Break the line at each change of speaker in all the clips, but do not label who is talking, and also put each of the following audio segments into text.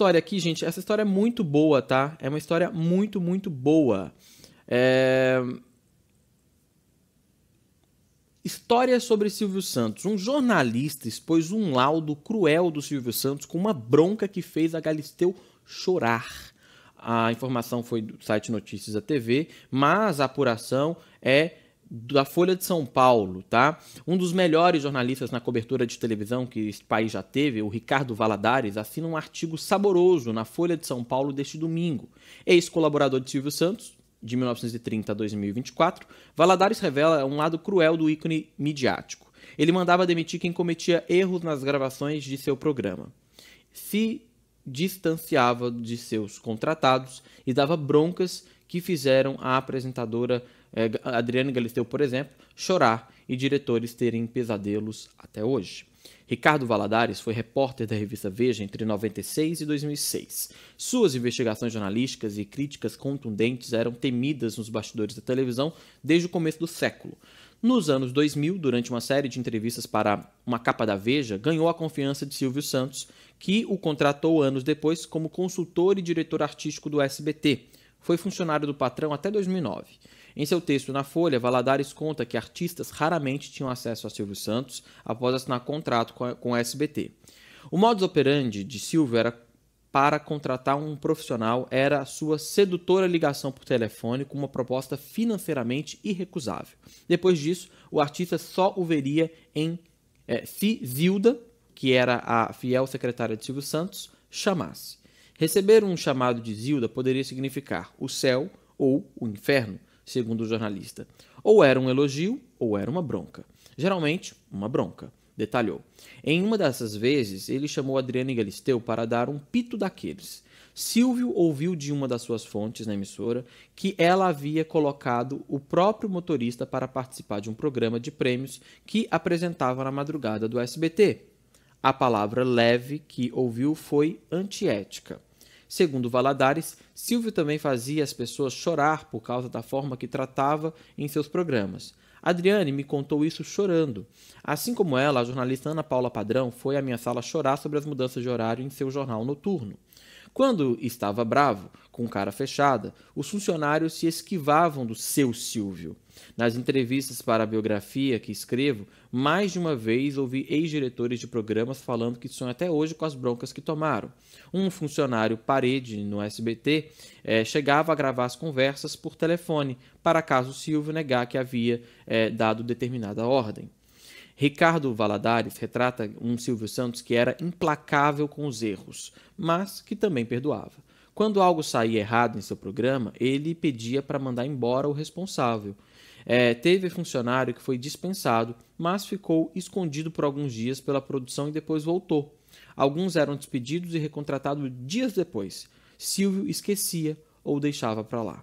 história aqui, gente, essa história é muito boa, tá? É uma história muito, muito boa. É... História sobre Silvio Santos. Um jornalista expôs um laudo cruel do Silvio Santos com uma bronca que fez a Galisteu chorar. A informação foi do site Notícias da TV, mas a apuração é da Folha de São Paulo, tá? Um dos melhores jornalistas na cobertura de televisão que esse país já teve, o Ricardo Valadares, assina um artigo saboroso na Folha de São Paulo deste domingo. Ex-colaborador de Silvio Santos, de 1930 a 2024, Valadares revela um lado cruel do ícone midiático. Ele mandava demitir quem cometia erros nas gravações de seu programa. Se distanciava de seus contratados e dava broncas que fizeram a apresentadora Adriana eh, Adriane Galisteu, por exemplo, chorar e diretores terem pesadelos até hoje. Ricardo Valadares foi repórter da revista Veja entre 96 e 2006. Suas investigações jornalísticas e críticas contundentes eram temidas nos bastidores da televisão desde o começo do século. Nos anos 2000, durante uma série de entrevistas para uma capa da Veja, ganhou a confiança de Silvio Santos, que o contratou anos depois como consultor e diretor artístico do SBT. Foi funcionário do patrão até 2009. Em seu texto na Folha, Valadares conta que artistas raramente tinham acesso a Silvio Santos após assinar contrato com a SBT. O modus operandi de Silvio era para contratar um profissional era a sua sedutora ligação por telefone com uma proposta financeiramente irrecusável. Depois disso, o artista só o veria em é, eh, se Zilda, que era a fiel secretária de Silvio Santos, chamasse. Receber um chamado de Zilda poderia significar o céu ou o inferno, segundo o jornalista. Ou era um elogio ou era uma bronca. Geralmente, uma bronca. Detalhou. Em uma dessas vezes, ele chamou Adriana e Galisteu para dar um pito daqueles. Silvio ouviu de uma das suas fontes na emissora que ela havia colocado o próprio motorista para participar de um programa de prêmios que apresentava na madrugada do SBT. A palavra leve que ouviu foi antiética. Segundo Valadares, Silvio também fazia as pessoas chorar por causa da forma que tratava em seus programas. Adriane me contou isso chorando. Assim como ela, a jornalista Ana Paula Padrão foi à minha sala chorar sobre as mudanças de horário em seu jornal noturno. Quando estava bravo, com cara fechada, os funcionários se esquivavam do seu Silvio. Nas entrevistas para a biografia que escrevo, mais de uma vez ouvi ex-diretores de programas falando que sonham até hoje com as broncas que tomaram. Um funcionário parede no SBT eh, chegava a gravar as conversas por telefone, para caso Silvio negar que havia eh, dado determinada ordem. Ricardo Valadares retrata um Silvio Santos que era implacável com os erros, mas que também perdoava. Quando algo saía errado em seu programa, ele pedia para mandar embora o responsável. É, teve funcionário que foi dispensado, mas ficou escondido por alguns dias pela produção e depois voltou. Alguns eram despedidos e recontratados dias depois. Silvio esquecia ou deixava para lá.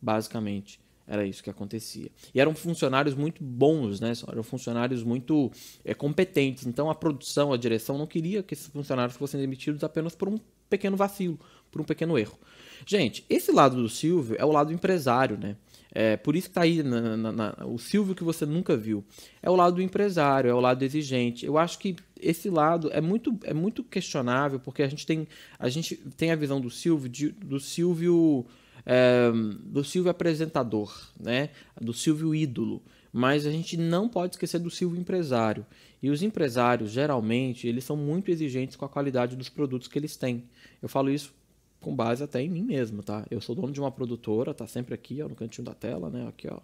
Basicamente, era isso que acontecia. E eram funcionários muito bons, né? Eram funcionários muito é, competentes. Então a produção, a direção não queria que esses funcionários fossem demitidos apenas por um pequeno vacilo, por um pequeno erro. Gente, esse lado do Silvio é o lado empresário, né? É, por isso que tá aí na, na, na, o Silvio que você nunca viu. É o lado do empresário, é o lado exigente. Eu acho que esse lado é muito, é muito questionável, porque a gente tem, a gente tem a visão do Silvio, de, do Silvio um, do Silvio apresentador, né? do Silvio ídolo, mas a gente não pode esquecer do Silvio empresário. E os empresários, geralmente, eles são muito exigentes com a qualidade dos produtos que eles têm. Eu falo isso com base até em mim mesmo, tá? Eu sou dono de uma produtora, tá sempre aqui, ó, no cantinho da tela, né? Aqui, ó.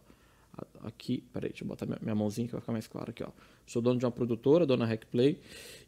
Aqui, peraí, deixa eu botar minha mãozinha que vai ficar mais claro aqui, ó. Sou dono de uma produtora, dona Hackplay,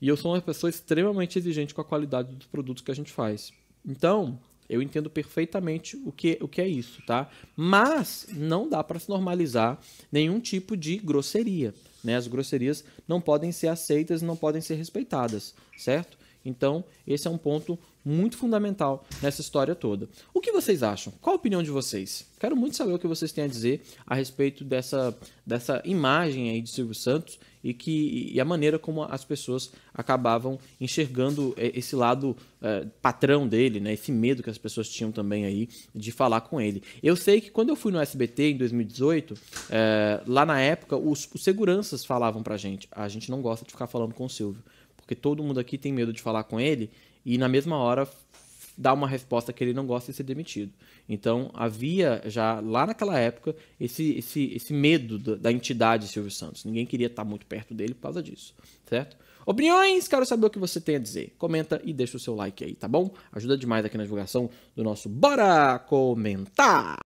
e eu sou uma pessoa extremamente exigente com a qualidade dos produtos que a gente faz. Então, eu entendo perfeitamente o que, o que é isso, tá? Mas não dá para se normalizar nenhum tipo de grosseria, né? As grosserias não podem ser aceitas, não podem ser respeitadas, certo? Então, esse é um ponto muito fundamental nessa história toda. O que vocês acham? Qual a opinião de vocês? Quero muito saber o que vocês têm a dizer a respeito dessa, dessa imagem aí de Silvio Santos e, que, e a maneira como as pessoas acabavam enxergando eh, esse lado eh, patrão dele, né? Esse medo que as pessoas tinham também aí de falar com ele. Eu sei que quando eu fui no SBT em 2018, eh, lá na época, os, os seguranças falavam pra gente, a gente não gosta de ficar falando com o Silvio porque todo mundo aqui tem medo de falar com ele e na mesma hora dar uma resposta que ele não gosta de ser demitido. Então havia já lá naquela época esse, esse, esse medo da, da entidade Silvio Santos. Ninguém queria estar muito perto dele por causa disso, certo? Opiniões, quero saber o que você tem a dizer. Comenta e deixa o seu like aí, tá bom? Ajuda demais aqui na divulgação do nosso Bora Comentar!